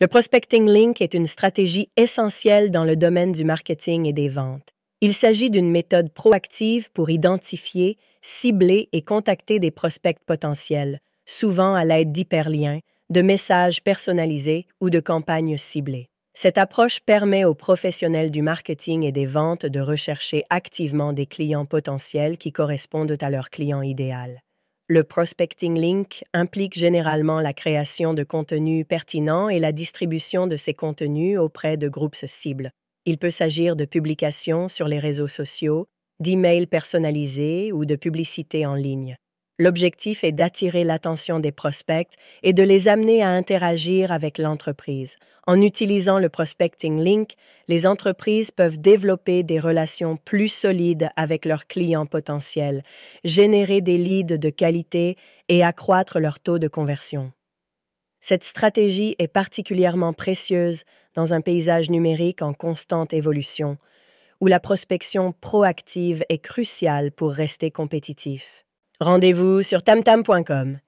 Le Prospecting Link est une stratégie essentielle dans le domaine du marketing et des ventes. Il s'agit d'une méthode proactive pour identifier, cibler et contacter des prospects potentiels, souvent à l'aide d'hyperliens, de messages personnalisés ou de campagnes ciblées. Cette approche permet aux professionnels du marketing et des ventes de rechercher activement des clients potentiels qui correspondent à leur client idéal. Le prospecting link implique généralement la création de contenus pertinents et la distribution de ces contenus auprès de groupes cibles. Il peut s'agir de publications sur les réseaux sociaux, d'e-mails personnalisés ou de publicités en ligne. L'objectif est d'attirer l'attention des prospects et de les amener à interagir avec l'entreprise. En utilisant le Prospecting Link, les entreprises peuvent développer des relations plus solides avec leurs clients potentiels, générer des leads de qualité et accroître leur taux de conversion. Cette stratégie est particulièrement précieuse dans un paysage numérique en constante évolution, où la prospection proactive est cruciale pour rester compétitif. Rendez-vous sur tamtam.com.